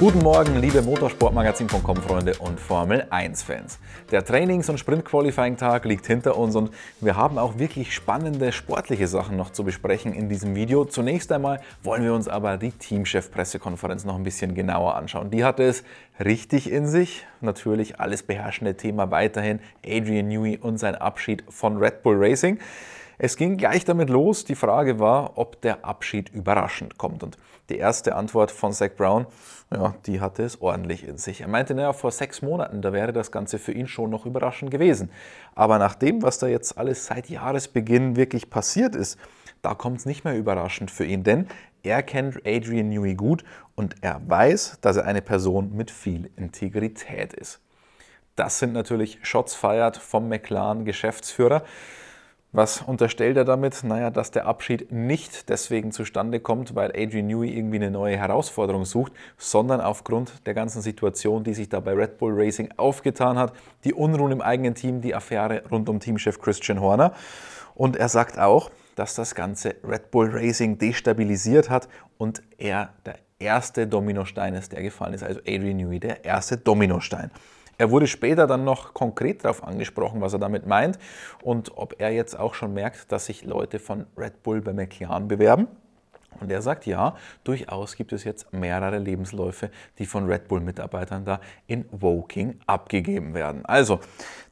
Guten Morgen, liebe Motorsportmagazin.com-Freunde und Formel 1-Fans. Der Trainings- und Sprint-Qualifying-Tag liegt hinter uns und wir haben auch wirklich spannende sportliche Sachen noch zu besprechen in diesem Video. Zunächst einmal wollen wir uns aber die Teamchef-Pressekonferenz noch ein bisschen genauer anschauen. Die hatte es richtig in sich. Natürlich alles beherrschende Thema weiterhin Adrian Newey und sein Abschied von Red Bull Racing. Es ging gleich damit los. Die Frage war, ob der Abschied überraschend kommt. Und die erste Antwort von Zach Brown, ja, die hatte es ordentlich in sich. Er meinte, naja, vor sechs Monaten, da wäre das Ganze für ihn schon noch überraschend gewesen. Aber nach dem, was da jetzt alles seit Jahresbeginn wirklich passiert ist, da kommt es nicht mehr überraschend für ihn, denn er kennt Adrian Newey gut und er weiß, dass er eine Person mit viel Integrität ist. Das sind natürlich Shots feiert vom McLaren Geschäftsführer. Was unterstellt er damit? Naja, dass der Abschied nicht deswegen zustande kommt, weil Adrian Newey irgendwie eine neue Herausforderung sucht, sondern aufgrund der ganzen Situation, die sich da bei Red Bull Racing aufgetan hat, die Unruhen im eigenen Team, die Affäre rund um Teamchef Christian Horner. Und er sagt auch, dass das Ganze Red Bull Racing destabilisiert hat und er der erste Dominostein ist, der gefallen ist. Also Adrian Newey, der erste Dominostein. Er wurde später dann noch konkret darauf angesprochen, was er damit meint und ob er jetzt auch schon merkt, dass sich Leute von Red Bull bei McLaren bewerben. Und er sagt, ja, durchaus gibt es jetzt mehrere Lebensläufe, die von Red Bull-Mitarbeitern da in Woking abgegeben werden. Also,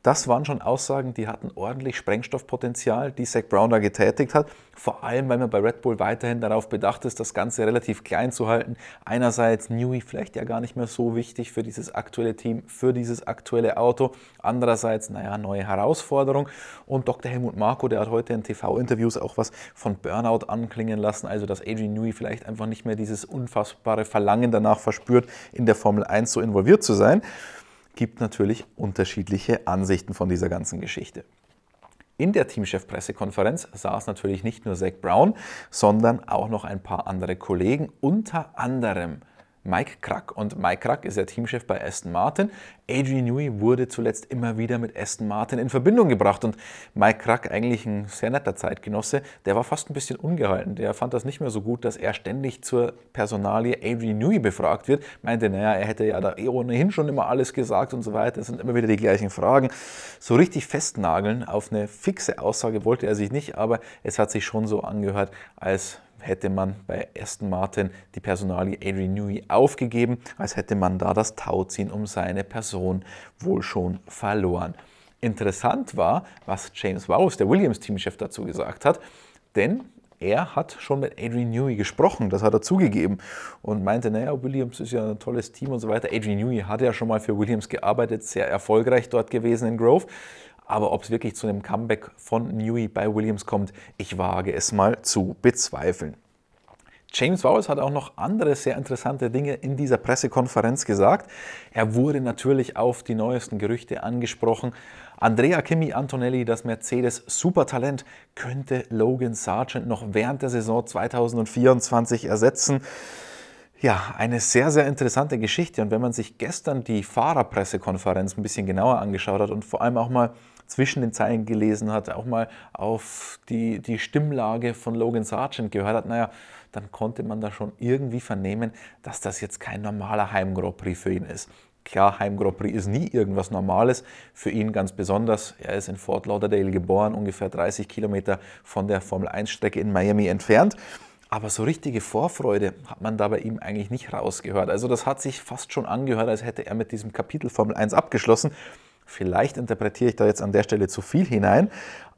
das waren schon Aussagen, die hatten ordentlich Sprengstoffpotenzial, die Zach Brown da getätigt hat. Vor allem, weil man bei Red Bull weiterhin darauf bedacht ist, das Ganze relativ klein zu halten. Einerseits Newey vielleicht ja gar nicht mehr so wichtig für dieses aktuelle Team, für dieses aktuelle Auto. Andererseits, naja, neue Herausforderung. Und Dr. Helmut Marko, der hat heute in TV-Interviews auch was von Burnout anklingen lassen. Also, dass Adrian Newey vielleicht einfach nicht mehr dieses unfassbare Verlangen danach verspürt, in der Formel 1 so involviert zu sein gibt natürlich unterschiedliche Ansichten von dieser ganzen Geschichte. In der Teamchef-Pressekonferenz saß natürlich nicht nur Zach Brown, sondern auch noch ein paar andere Kollegen, unter anderem Mike Krack. Und Mike Krack ist der Teamchef bei Aston Martin. Adrian Newey wurde zuletzt immer wieder mit Aston Martin in Verbindung gebracht. Und Mike Krack, eigentlich ein sehr netter Zeitgenosse, der war fast ein bisschen ungehalten. Der fand das nicht mehr so gut, dass er ständig zur Personalie Adrian Newey befragt wird. Meinte, naja, er hätte ja da eh ohnehin schon immer alles gesagt und so weiter. Es sind immer wieder die gleichen Fragen. So richtig festnageln auf eine fixe Aussage wollte er sich nicht, aber es hat sich schon so angehört, als hätte man bei Aston Martin die Personalie Adrian Newey aufgegeben, als hätte man da das Tauziehen um seine Person wohl schon verloren. Interessant war, was James Wallace, der Williams-Teamchef, dazu gesagt hat, denn er hat schon mit Adrian Newey gesprochen, das hat er zugegeben und meinte, naja, Williams ist ja ein tolles Team und so weiter. Adrian Newey hat ja schon mal für Williams gearbeitet, sehr erfolgreich dort gewesen in Grove. Aber ob es wirklich zu einem Comeback von Newey bei Williams kommt, ich wage es mal zu bezweifeln. James Wallace hat auch noch andere sehr interessante Dinge in dieser Pressekonferenz gesagt. Er wurde natürlich auf die neuesten Gerüchte angesprochen. Andrea Kimi Antonelli, das Mercedes Supertalent, könnte Logan Sargent noch während der Saison 2024 ersetzen. Ja, eine sehr, sehr interessante Geschichte. Und wenn man sich gestern die Fahrerpressekonferenz ein bisschen genauer angeschaut hat und vor allem auch mal zwischen den Zeilen gelesen hat, auch mal auf die, die Stimmlage von Logan Sargent gehört hat, naja, dann konnte man da schon irgendwie vernehmen, dass das jetzt kein normaler heim Prix für ihn ist. Klar, heim Prix ist nie irgendwas Normales, für ihn ganz besonders. Er ist in Fort Lauderdale geboren, ungefähr 30 Kilometer von der Formel-1-Strecke in Miami entfernt. Aber so richtige Vorfreude hat man da bei ihm eigentlich nicht rausgehört. Also das hat sich fast schon angehört, als hätte er mit diesem Kapitel Formel 1 abgeschlossen. Vielleicht interpretiere ich da jetzt an der Stelle zu viel hinein,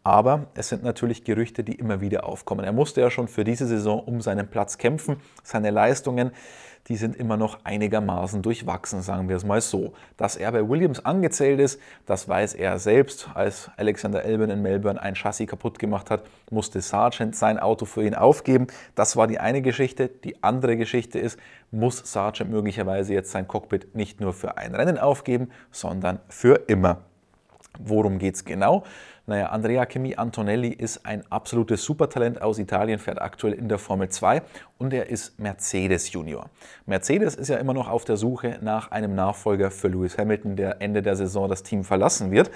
aber es sind natürlich Gerüchte, die immer wieder aufkommen. Er musste ja schon für diese Saison um seinen Platz kämpfen. Seine Leistungen die sind immer noch einigermaßen durchwachsen, sagen wir es mal so. Dass er bei Williams angezählt ist, das weiß er selbst. Als Alexander Elben in Melbourne ein Chassis kaputt gemacht hat, musste Sargent sein Auto für ihn aufgeben. Das war die eine Geschichte. Die andere Geschichte ist, muss Sargent möglicherweise jetzt sein Cockpit nicht nur für ein Rennen aufgeben, sondern für immer. Worum geht es genau? Naja, Andrea Kimi Antonelli ist ein absolutes Supertalent aus Italien, fährt aktuell in der Formel 2 und er ist Mercedes Junior. Mercedes ist ja immer noch auf der Suche nach einem Nachfolger für Lewis Hamilton, der Ende der Saison das Team verlassen wird.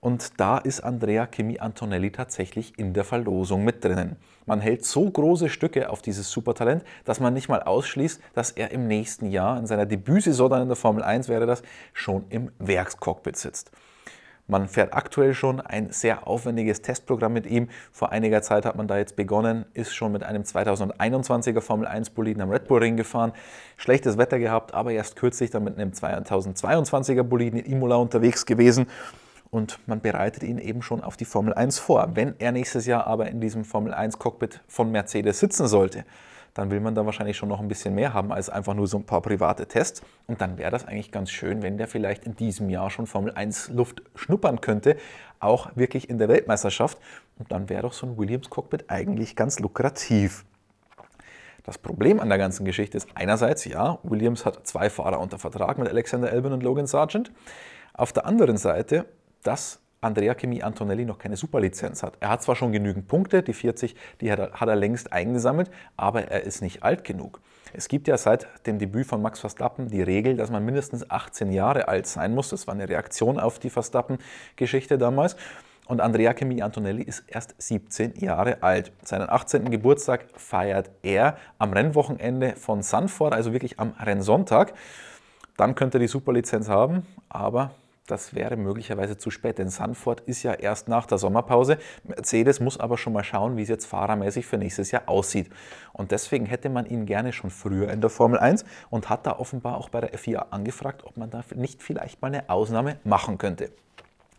Und da ist Andrea Kimi Antonelli tatsächlich in der Verlosung mit drinnen. Man hält so große Stücke auf dieses Supertalent, dass man nicht mal ausschließt, dass er im nächsten Jahr, in seiner Debütsaison dann in der Formel 1 wäre das, schon im Werkscockpit sitzt. Man fährt aktuell schon ein sehr aufwendiges Testprogramm mit ihm. Vor einiger Zeit hat man da jetzt begonnen, ist schon mit einem 2021er Formel 1 Boliden am Red Bull Ring gefahren. Schlechtes Wetter gehabt, aber erst kürzlich dann mit einem 2022er Boliden in Imola unterwegs gewesen und man bereitet ihn eben schon auf die Formel 1 vor. Wenn er nächstes Jahr aber in diesem Formel 1 Cockpit von Mercedes sitzen sollte, dann will man da wahrscheinlich schon noch ein bisschen mehr haben als einfach nur so ein paar private Tests. Und dann wäre das eigentlich ganz schön, wenn der vielleicht in diesem Jahr schon Formel 1 Luft schnuppern könnte, auch wirklich in der Weltmeisterschaft. Und dann wäre doch so ein Williams-Cockpit eigentlich ganz lukrativ. Das Problem an der ganzen Geschichte ist einerseits, ja, Williams hat zwei Fahrer unter Vertrag mit Alexander Albon und Logan Sargent. Auf der anderen Seite, das Andrea Chemie Antonelli noch keine Superlizenz hat. Er hat zwar schon genügend Punkte, die 40, die hat er, hat er längst eingesammelt, aber er ist nicht alt genug. Es gibt ja seit dem Debüt von Max Verstappen die Regel, dass man mindestens 18 Jahre alt sein muss. Das war eine Reaktion auf die Verstappen-Geschichte damals. Und Andrea Chemie Antonelli ist erst 17 Jahre alt. Seinen 18. Geburtstag feiert er am Rennwochenende von Sanford, also wirklich am Rennsonntag. Dann könnte er die Superlizenz haben, aber das wäre möglicherweise zu spät, denn Sanford ist ja erst nach der Sommerpause. Mercedes muss aber schon mal schauen, wie es jetzt fahrermäßig für nächstes Jahr aussieht. Und deswegen hätte man ihn gerne schon früher in der Formel 1 und hat da offenbar auch bei der FIA angefragt, ob man da nicht vielleicht mal eine Ausnahme machen könnte.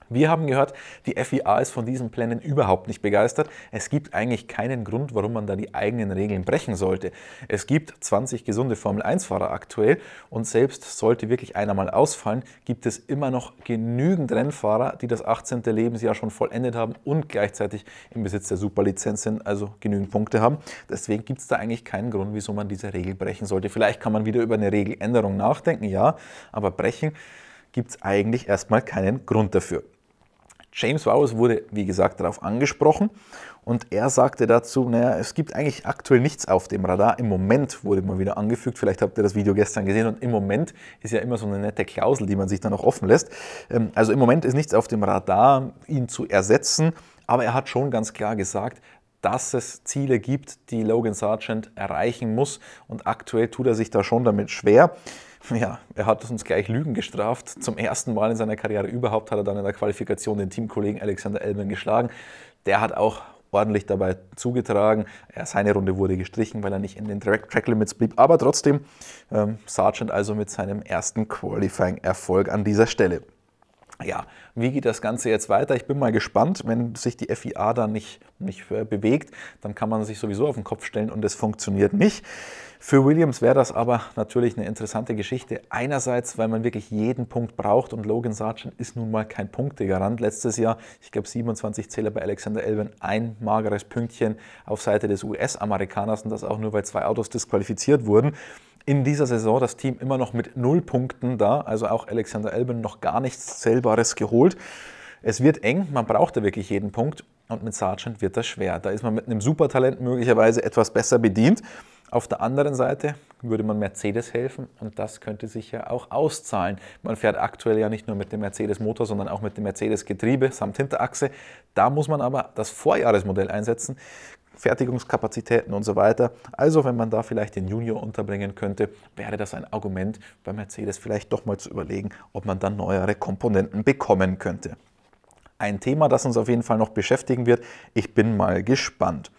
Wir haben gehört, die FIA ist von diesen Plänen überhaupt nicht begeistert. Es gibt eigentlich keinen Grund, warum man da die eigenen Regeln brechen sollte. Es gibt 20 gesunde Formel-1-Fahrer aktuell und selbst sollte wirklich einer mal ausfallen, gibt es immer noch genügend Rennfahrer, die das 18. Lebensjahr schon vollendet haben und gleichzeitig im Besitz der Superlizenz sind, also genügend Punkte haben. Deswegen gibt es da eigentlich keinen Grund, wieso man diese Regel brechen sollte. Vielleicht kann man wieder über eine Regeländerung nachdenken, ja, aber brechen gibt es eigentlich erstmal keinen Grund dafür. James Wowers wurde, wie gesagt, darauf angesprochen und er sagte dazu, naja, es gibt eigentlich aktuell nichts auf dem Radar. Im Moment wurde mal wieder angefügt, vielleicht habt ihr das Video gestern gesehen und im Moment ist ja immer so eine nette Klausel, die man sich dann auch offen lässt. Ähm, also im Moment ist nichts auf dem Radar, ihn zu ersetzen, aber er hat schon ganz klar gesagt, dass es Ziele gibt, die Logan Sargent erreichen muss und aktuell tut er sich da schon damit schwer ja, er hat uns gleich Lügen gestraft. Zum ersten Mal in seiner Karriere überhaupt hat er dann in der Qualifikation den Teamkollegen Alexander Elben geschlagen. Der hat auch ordentlich dabei zugetragen. Er, seine Runde wurde gestrichen, weil er nicht in den Track Limits blieb. Aber trotzdem, ähm, Sargent also mit seinem ersten Qualifying-Erfolg an dieser Stelle ja, wie geht das Ganze jetzt weiter? Ich bin mal gespannt. Wenn sich die FIA da nicht, nicht äh, bewegt, dann kann man sich sowieso auf den Kopf stellen und es funktioniert nicht. Für Williams wäre das aber natürlich eine interessante Geschichte. Einerseits, weil man wirklich jeden Punkt braucht und Logan Sargent ist nun mal kein Punktegarant. Letztes Jahr, ich glaube, 27 Zähler bei Alexander Elvin, ein mageres Pünktchen auf Seite des US-Amerikaners und das auch nur, weil zwei Autos disqualifiziert wurden in dieser Saison das Team immer noch mit null Punkten da, also auch Alexander Elben noch gar nichts Zählbares geholt. Es wird eng, man braucht da wirklich jeden Punkt und mit Sargent wird das schwer. Da ist man mit einem Supertalent möglicherweise etwas besser bedient. Auf der anderen Seite würde man Mercedes helfen und das könnte sich ja auch auszahlen. Man fährt aktuell ja nicht nur mit dem Mercedes-Motor, sondern auch mit dem Mercedes-Getriebe samt Hinterachse. Da muss man aber das Vorjahresmodell einsetzen. Fertigungskapazitäten und so weiter. Also wenn man da vielleicht den Junior unterbringen könnte, wäre das ein Argument bei Mercedes vielleicht doch mal zu überlegen, ob man dann neuere Komponenten bekommen könnte. Ein Thema, das uns auf jeden Fall noch beschäftigen wird. Ich bin mal gespannt.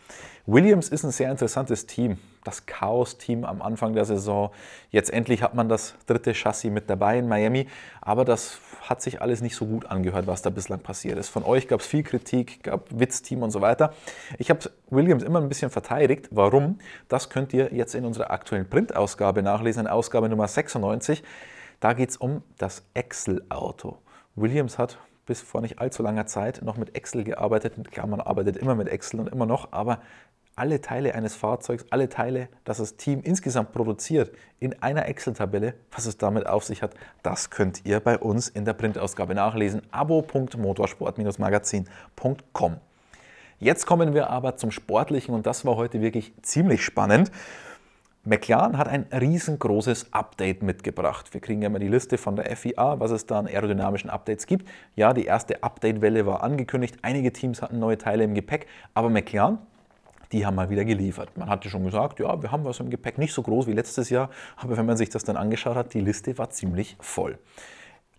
Williams ist ein sehr interessantes Team das Chaos-Team am Anfang der Saison. Jetzt endlich hat man das dritte Chassis mit dabei in Miami. Aber das hat sich alles nicht so gut angehört, was da bislang passiert ist. Von euch gab es viel Kritik, gab Witz-Team und so weiter. Ich habe Williams immer ein bisschen verteidigt. Warum? Das könnt ihr jetzt in unserer aktuellen Printausgabe nachlesen, in Ausgabe Nummer 96. Da geht es um das Excel-Auto. Williams hat bis vor nicht allzu langer Zeit noch mit Excel gearbeitet. Klar, man arbeitet immer mit Excel und immer noch, aber alle Teile eines Fahrzeugs, alle Teile, das das Team insgesamt produziert, in einer Excel-Tabelle, was es damit auf sich hat, das könnt ihr bei uns in der Printausgabe nachlesen. abo.motorsport-magazin.com. Jetzt kommen wir aber zum Sportlichen und das war heute wirklich ziemlich spannend. McLaren hat ein riesengroßes Update mitgebracht. Wir kriegen ja immer die Liste von der FIA, was es da an aerodynamischen Updates gibt. Ja, die erste Update-Welle war angekündigt, einige Teams hatten neue Teile im Gepäck, aber McLaren die haben mal wieder geliefert. Man hatte schon gesagt, ja, wir haben was im Gepäck, nicht so groß wie letztes Jahr, aber wenn man sich das dann angeschaut hat, die Liste war ziemlich voll.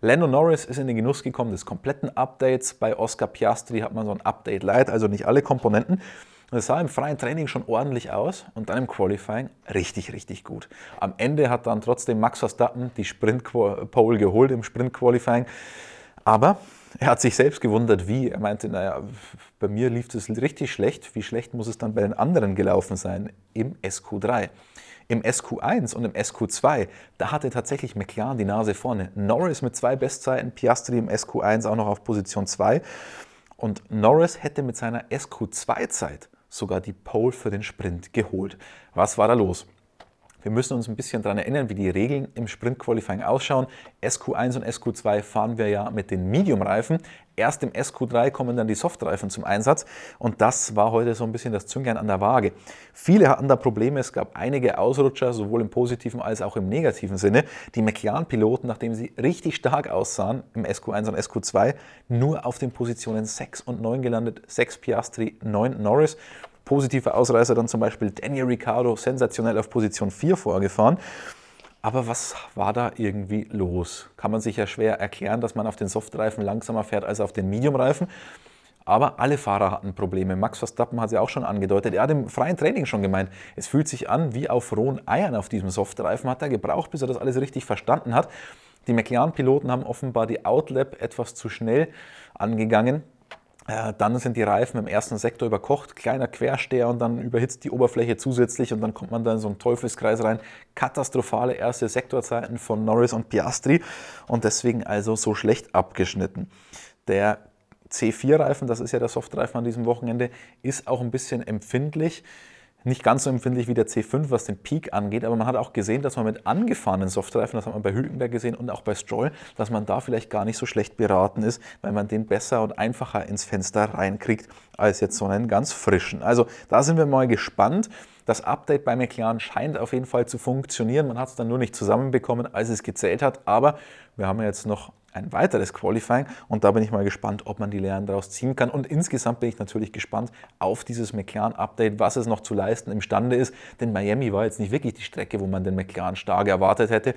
Lando Norris ist in den Genuss gekommen des kompletten Updates. Bei Oscar Piastri hat man so ein Update Light, also nicht alle Komponenten. Es sah im freien Training schon ordentlich aus und dann im Qualifying richtig, richtig gut. Am Ende hat dann trotzdem Max Verstappen die Sprint-Pole geholt im Sprint-Qualifying. Aber Er hat sich selbst gewundert, wie. Er meinte, naja, bei mir lief es richtig schlecht. Wie schlecht muss es dann bei den anderen gelaufen sein im SQ3? Im SQ1 und im SQ2, da hatte tatsächlich McLaren die Nase vorne. Norris mit zwei Bestzeiten, Piastri im SQ1 auch noch auf Position 2. Und Norris hätte mit seiner SQ2-Zeit sogar die Pole für den Sprint geholt. Was war da los? Wir müssen uns ein bisschen daran erinnern, wie die Regeln im Sprint Qualifying ausschauen. SQ1 und SQ2 fahren wir ja mit den Medium-Reifen. Erst im SQ3 kommen dann die Soft-Reifen zum Einsatz. Und das war heute so ein bisschen das Züngern an der Waage. Viele hatten da Probleme. Es gab einige Ausrutscher, sowohl im positiven als auch im negativen Sinne. Die McLaren-Piloten, nachdem sie richtig stark aussahen im SQ1 und SQ2, nur auf den Positionen 6 und 9 gelandet. 6 Piastri, 9 Norris positiver Ausreißer dann zum Beispiel Daniel Ricciardo sensationell auf Position 4 vorgefahren. Aber was war da irgendwie los? Kann man sich ja schwer erklären, dass man auf den Softreifen langsamer fährt als auf den Mediumreifen. Aber alle Fahrer hatten Probleme. Max Verstappen hat es ja auch schon angedeutet. Er hat im freien Training schon gemeint, es fühlt sich an wie auf rohen Eiern auf diesem Softreifen. Hat er gebraucht, bis er das alles richtig verstanden hat. Die McLaren-Piloten haben offenbar die Outlap etwas zu schnell angegangen. Äh, dann sind die Reifen im ersten Sektor überkocht, kleiner Quersteher und dann überhitzt die Oberfläche zusätzlich und dann kommt man da in so einen Teufelskreis rein. Katastrophale erste Sektorzeiten von Norris und Piastri und deswegen also so schlecht abgeschnitten. Der C4-Reifen, das ist ja der Softreifen an diesem Wochenende, ist auch ein bisschen empfindlich nicht ganz so empfindlich wie der C5, was den Peak angeht, aber man hat auch gesehen, dass man mit angefahrenen Softreifen, das hat man bei Hülkenberg gesehen und auch bei Stroll, dass man da vielleicht gar nicht so schlecht beraten ist, weil man den besser und einfacher ins Fenster reinkriegt als jetzt so einen ganz frischen. Also da sind wir mal gespannt. Das Update bei McLaren scheint auf jeden Fall zu funktionieren. Man hat es dann nur nicht zusammenbekommen, als es gezählt hat. Aber wir haben ja jetzt noch ein weiteres Qualifying. Und da bin ich mal gespannt, ob man die Lehren daraus ziehen kann. Und insgesamt bin ich natürlich gespannt auf dieses McLaren-Update, was es noch zu leisten imstande ist. Denn Miami war jetzt nicht wirklich die Strecke, wo man den McLaren stark erwartet hätte.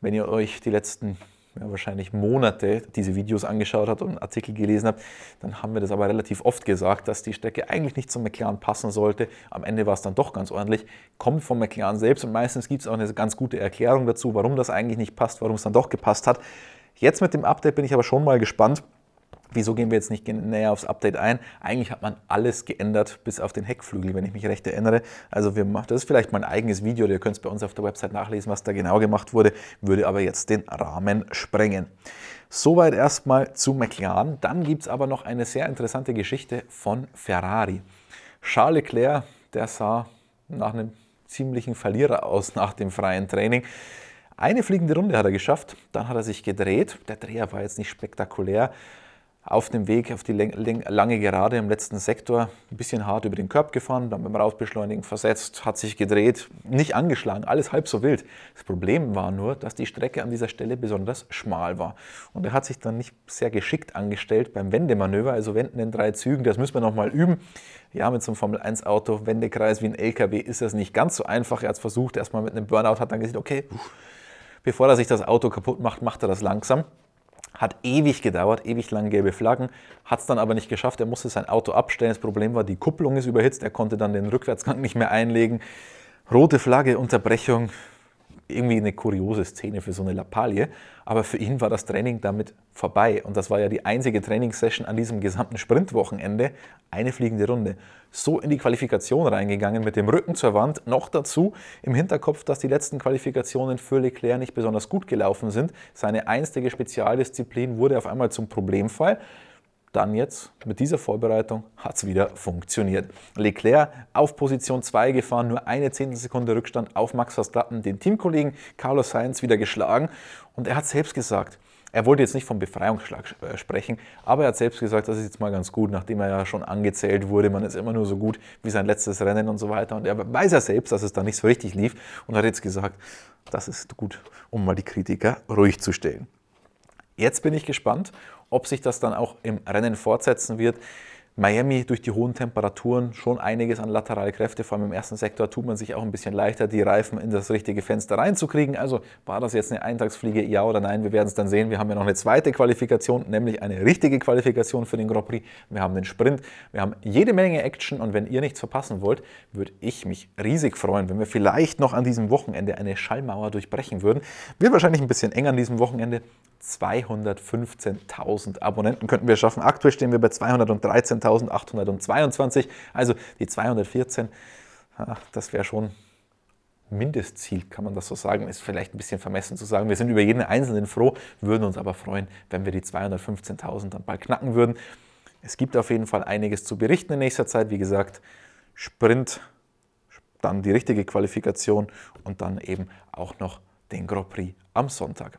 Wenn ihr euch die letzten ja, wahrscheinlich Monate diese Videos angeschaut habt und Artikel gelesen habt, dann haben wir das aber relativ oft gesagt, dass die Strecke eigentlich nicht zum McLaren passen sollte. Am Ende war es dann doch ganz ordentlich, kommt vom McLaren selbst und meistens gibt es auch eine ganz gute Erklärung dazu, warum das eigentlich nicht passt, warum es dann doch gepasst hat. Jetzt mit dem Update bin ich aber schon mal gespannt. Wieso gehen wir jetzt nicht näher aufs Update ein? Eigentlich hat man alles geändert, bis auf den Heckflügel, wenn ich mich recht erinnere. Also wir machen, das ist vielleicht mein eigenes Video, ihr könnt es bei uns auf der Website nachlesen, was da genau gemacht wurde, würde aber jetzt den Rahmen sprengen. Soweit erstmal zu McLaren. Dann gibt es aber noch eine sehr interessante Geschichte von Ferrari. Charles Leclerc, der sah nach einem ziemlichen Verlierer aus nach dem freien Training. Eine fliegende Runde hat er geschafft, dann hat er sich gedreht. Der Dreher war jetzt nicht spektakulär. Auf dem Weg auf die lange Gerade im letzten Sektor ein bisschen hart über den Körb gefahren, dann beim Rausbeschleunigen versetzt, hat sich gedreht, nicht angeschlagen, alles halb so wild. Das Problem war nur, dass die Strecke an dieser Stelle besonders schmal war. Und er hat sich dann nicht sehr geschickt angestellt beim Wendemanöver, also Wenden in drei Zügen, das müssen wir nochmal üben. Ja, mit so einem Formel-1-Auto, Wendekreis wie ein LKW ist das nicht ganz so einfach. Er hat es versucht, erstmal mit einem Burnout, hat dann gesehen, okay, pff, Bevor er sich das Auto kaputt macht, macht er das langsam. Hat ewig gedauert, ewig lang gelbe Flaggen, hat es dann aber nicht geschafft. Er musste sein Auto abstellen. Das Problem war, die Kupplung ist überhitzt. Er konnte dann den Rückwärtsgang nicht mehr einlegen. Rote Flagge, Unterbrechung, irgendwie eine kuriose Szene für so eine Lappalie. Aber für ihn war das Training damit vorbei. Und das war ja die einzige Trainingssession an diesem gesamten Sprintwochenende. Eine fliegende Runde. So in die Qualifikation reingegangen, mit dem Rücken zur Wand. Noch dazu im Hinterkopf, dass die letzten Qualifikationen für Leclerc nicht besonders gut gelaufen sind. Seine einstige Spezialdisziplin wurde auf einmal zum Problemfall dann jetzt mit dieser Vorbereitung hat es wieder funktioniert. Leclerc auf Position 2 gefahren, nur eine Zehntelsekunde Rückstand auf Max Verstappen, den Teamkollegen Carlos Sainz wieder geschlagen und er hat selbst gesagt, er wollte jetzt nicht vom Befreiungsschlag äh, sprechen, aber er hat selbst gesagt, das ist jetzt mal ganz gut, nachdem er ja schon angezählt wurde, man ist immer nur so gut wie sein letztes Rennen und so weiter. Und er weiß ja selbst, dass es da nicht so richtig lief und hat jetzt gesagt, das ist gut, um mal die Kritiker ruhig zu stellen. Jetzt bin ich gespannt, ob sich das dann auch im Rennen fortsetzen wird, Miami durch die hohen Temperaturen schon einiges an laterale Kräfte, vor allem im ersten Sektor tut man sich auch ein bisschen leichter, die Reifen in das richtige Fenster reinzukriegen. Also war das jetzt eine Eintagsfliege, ja oder nein? Wir werden es dann sehen. Wir haben ja noch eine zweite Qualifikation, nämlich eine richtige Qualifikation für den Grand Prix. Wir haben den Sprint, wir haben jede Menge Action und wenn ihr nichts verpassen wollt, würde ich mich riesig freuen, wenn wir vielleicht noch an diesem Wochenende eine Schallmauer durchbrechen würden. Wird wahrscheinlich ein bisschen eng an diesem Wochenende, 215.000 Abonnenten könnten wir schaffen. Aktuell stehen wir bei 213.822, also die 214. Ach, das wäre schon Mindestziel, kann man das so sagen. Ist vielleicht ein bisschen vermessen zu sagen. Wir sind über jeden Einzelnen froh, würden uns aber freuen, wenn wir die 215.000 dann bald knacken würden. Es gibt auf jeden Fall einiges zu berichten in nächster Zeit. Wie gesagt, Sprint, dann die richtige Qualifikation und dann eben auch noch den Grand Prix am Sonntag.